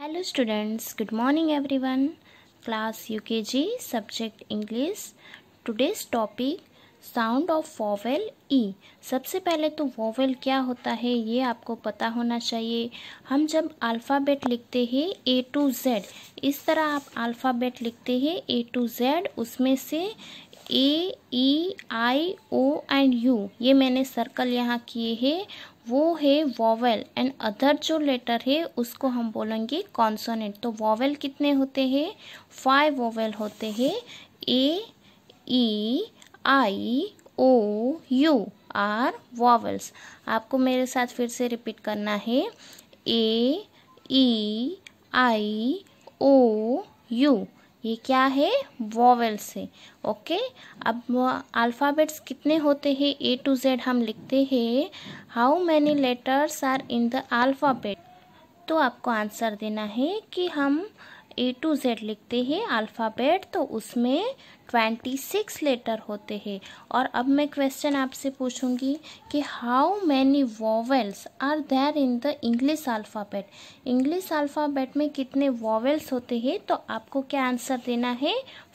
Hello students good morning everyone class UKG subject English today's topic sound of vowel E सबसे पहले तो vowel क्या होता है ये आपको पता होना चाहिए हम जब अल्फ़ाबेट लिखते हैं ए टू जेड इस तरह आप अल्फ़ाबेट लिखते हैं ए टू जेड उसमें से ए E I O and you ये मैंने सर्कल यहाँ किए हैं वो है वॉवेल एंड अदर जो लेटर है उसको हम बोलेंगे कॉन्सोनेंट तो वॉवेल कितने होते हैं फाइव वॉवेल होते हैं A E I O U are vowels आपको मेरे साथ फिर से रिपीट करना है ए ई आई ओ यू ये क्या है वॉवेल्स है ओके अब अल्फ़ाबेट्स कितने होते हैं ए टू जेड हम लिखते हैं how many letters are in the alphabet तो आपको आंसर देना है कि हम ए टू जेड लिखते हैं अल्फ़ाबेट तो उसमें ट्वेंटी सिक्स लेटर होते हैं और अब मैं क्वेश्चन आपसे पूछूंगी कि how many vowels are there in the English alphabet English alphabet में कितने वॉवल्स होते हैं तो आपको क्या आंसर देना है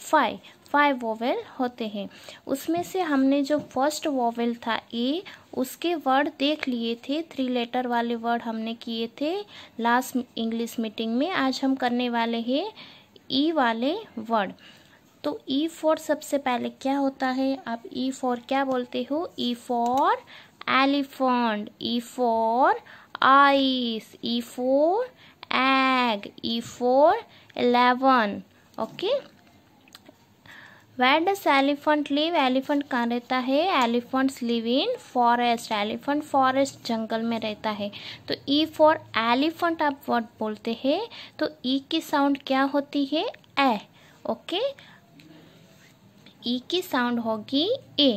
फाइव फाइव वोवेल होते हैं उसमें से हमने जो फर्स्ट वोवेल था ए उसके वर्ड देख लिए थे थ्री लेटर वाले वर्ड हमने किए थे लास्ट इंग्लिश मीटिंग में आज हम करने वाले हैं ई e वाले वर्ड तो ई e फॉर सबसे पहले क्या होता है आप ई e फॉर क्या बोलते हो E for elephant E for ice E for egg E for eleven okay where does elephant live elephant कहाँ रहता है elephants live in forest elephant forest जंगल में रहता है तो ई फॉर एलिफेंट आप वर्ड बोलते हैं तो ई e की साउंड क्या होती है ए ओके okay? ई e की साउंड होगी ए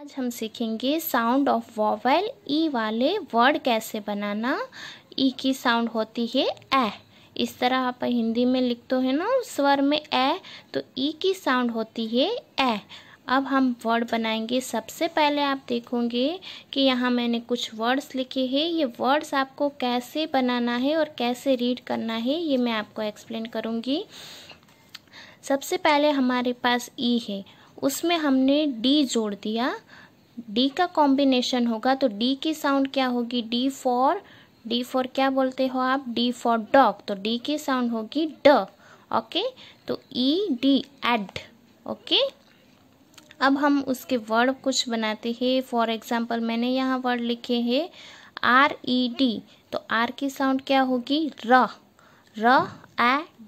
आज हम सीखेंगे साउंड ऑफ वॉवल ई वाले वर्ड कैसे बनाना ई e की साउंड होती है ए इस तरह आप हिंदी में लिखते हैं ना स्वर में ए तो ई e की साउंड होती है ए अब हम वर्ड बनाएंगे सबसे पहले आप देखोगे कि यहाँ मैंने कुछ वर्ड्स लिखे हैं ये वर्ड्स आपको कैसे बनाना है और कैसे रीड करना है ये मैं आपको एक्सप्लेन करूँगी सबसे पहले हमारे पास ई e है उसमें हमने डी जोड़ दिया डी का कॉम्बिनेशन होगा तो डी की साउंड क्या होगी डी फॉर डी फॉर क्या बोलते हो आप डी फॉर डॉग तो डी की साउंड होगी ड ओके तो ई डी एड ओके अब हम उसके वर्ड कुछ बनाते हैं फॉर एग्जाम्पल मैंने यहाँ वर्ड लिखे हैं आर ई डी तो आर की साउंड क्या होगी र र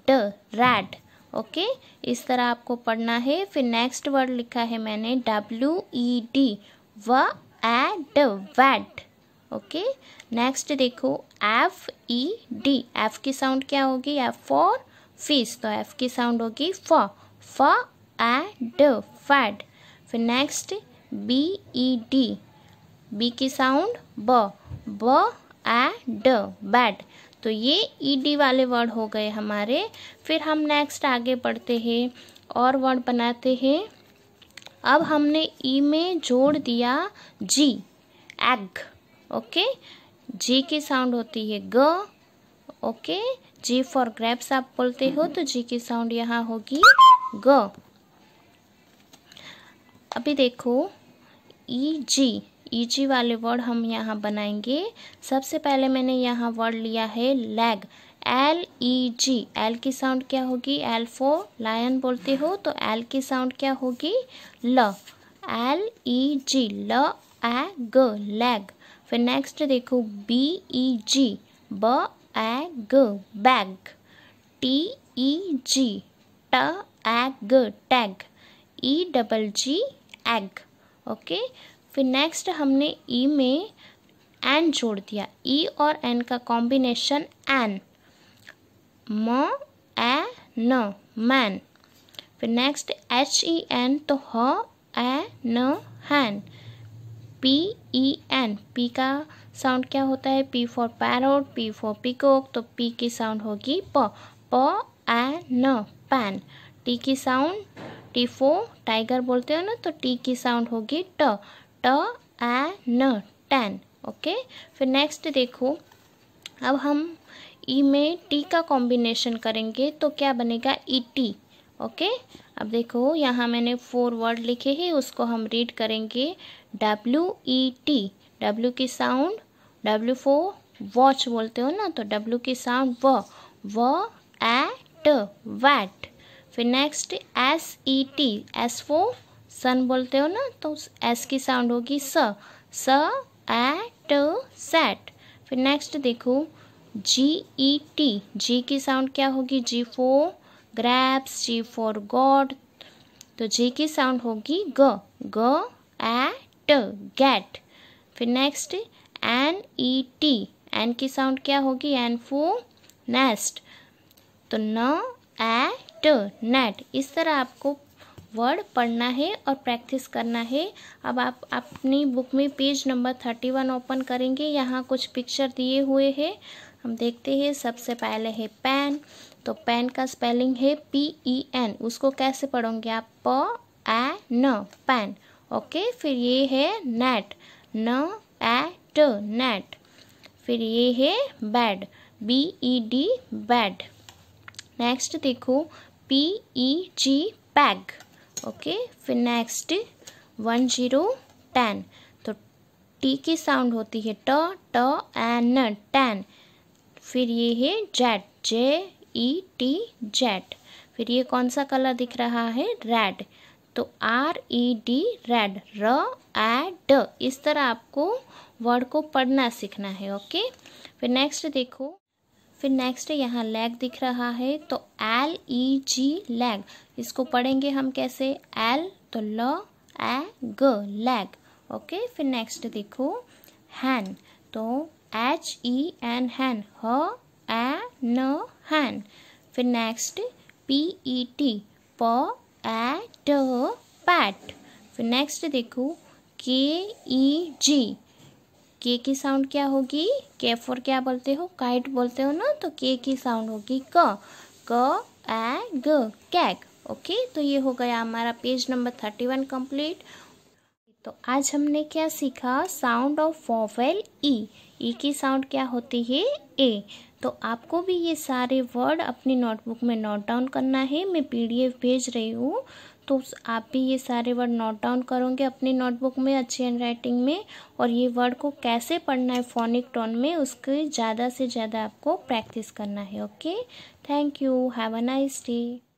ड रैड ओके इस तरह आपको पढ़ना है फिर नेक्स्ट वर्ड लिखा है मैंने डब्ल्यू ई डी व एड वैट ओके नेक्स्ट देखो एफ ई डी एफ की साउंड क्या होगी एफ फॉर फीस तो एफ की साउंड होगी फ फ एड फैड फिर next B E D B की साउंड ब ब एड बैड तो ये ई डी वाले वर्ड हो गए हमारे फिर हम नेक्स्ट आगे बढ़ते हैं और वर्ड बनाते हैं अब हमने ई e में जोड़ दिया जी एग ओके जी की साउंड होती है ग ओके जी फॉर ग्रेप्स आप बोलते हो तो जी की साउंड यहाँ होगी ग अभी देखो ई e, जी ईजी वाले वर्ड हम यहाँ बनाएंगे सबसे पहले मैंने यहाँ वर्ड लिया है leg L E G L की साउंड क्या होगी एल फो लायन बोलते हो तो एल की साउंड क्या होगी ल एल ई जी ल ए ग लैग फिर नेक्स्ट देखो बी ई जी ब ए ग बैग टी ई जी ट ए ग tag E double G egg okay फिर नेक्स्ट हमने ई e में एन जोड़ दिया ई e और एन का कॉम्बिनेशन एन म ए न मैन फिर नेक्स्ट एच ई एन तो ह ए न hen P E N P का साउंड क्या होता है P for parrot P for peacock तो पी की साउंड होगी प प ए न पैन टी की साउंड टी फो टाइगर बोलते हो ना तो टी की साउंड होगी ट ट ए न टेन ओके फिर नेक्स्ट देखो अब हम ई e में टी का कॉम्बिनेशन करेंगे तो क्या बनेगा ई टी ओके अब देखो यहाँ मैंने फोर वर्ड लिखे हैं उसको हम रीड करेंगे डब्ल्यू ई टी डब्ल्यू की साउंड डब्ल्यू फोर वॉच बोलते हो ना तो डब्ल्यू की साउंड व व ए ट वैट फिर next S E T S for sun बोलते हो ना तो एस की साउंड होगी स स ए ट सेट फिर नेक्स्ट देखो जी ई टी जी की साउंड क्या होगी G for grapes G for god तो जी की साउंड होगी ग ग ए ट गेट फिर next N E T N की साउंड क्या होगी एन फो नेस्ट तो न ए ट नेट इस तरह आपको वर्ड पढ़ना है और प्रैक्टिस करना है अब आप अपनी बुक में page number thirty one open करेंगे यहाँ कुछ पिक्चर दिए हुए हैं हम देखते हैं सबसे पहले है पेन तो पेन का स्पेलिंग है पी ई एन उसको कैसे पढ़ोगे आप प ए न पेन ओके फिर ये है नेट न ए ट नेट फिर ये है bed B E D bed next देखो P E G peg okay फिर नेक्स्ट वन जीरो टेन तो टी की साउंड होती है ट ट एन टेन फिर ये है jet J E T jet फिर ये कौन सा कलर दिख रहा है रेड तो आर ई डी रेड र ए ड इस तरह आपको वर्ड को पढ़ना सीखना है ओके फिर नेक्स्ट देखो फिर नेक्स्ट यहाँ लेग दिख रहा है तो एल ई जी लेग इसको पढ़ेंगे हम कैसे एल तो ल ए ग लेग ओके फिर नेक्स्ट देखो हैन तो एच ई एन हैन ह ए न हैन फिर नेक्स्ट पी ई टी प ए ट पैट फिर नेक्स्ट देखो के ई जी के की साउंड क्या होगी के फोर क्या बोलते हो काइट बोलते हो ना तो के की साउंड होगी क क ए ग कैग ओके तो ये हो गया हमारा page number thirty one complete तो आज हमने क्या सीखा sound of vowel E E e की साउंड क्या होती है ए तो आपको भी ये सारे वर्ड अपनी नोटबुक में नोट डाउन करना है मैं पीडीएफ भेज रही हूँ तो आप भी ये सारे वर्ड नोट डाउन करोगे अपनी नोटबुक में अच्छी हैंड राइटिंग में और ये वर्ड को कैसे पढ़ना है फोनिक टोन में उसके ज़्यादा से ज़्यादा आपको प्रैक्टिस करना है okay thank you have a nice day